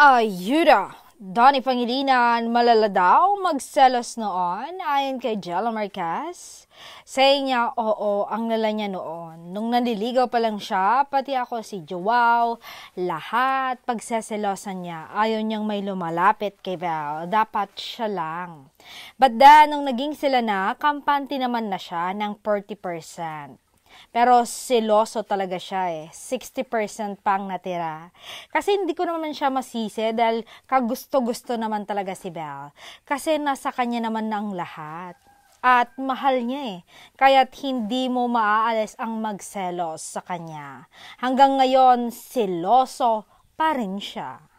Ayuda! Donnie Pangilinan, malala daw magselos noon ayon kay Jella Marquez. Say niya, oo, ang lala niya noon. Nung nanliligaw pa lang siya, pati ako si Joao, lahat pagseselosan niya. Ayon niyang may lumalapit kay Val, dapat siya lang. But then, nung naging sila na, kampante naman na siya ng 40%. Pero seloso talaga siya eh. 60% pang natira. Kasi hindi ko naman siya masisi dahil kagusto-gusto naman talaga si Belle. Kasi nasa kanya naman ang lahat. At mahal niya eh. Kaya't hindi mo maaalis ang magselos sa kanya. Hanggang ngayon, seloso pa rin siya.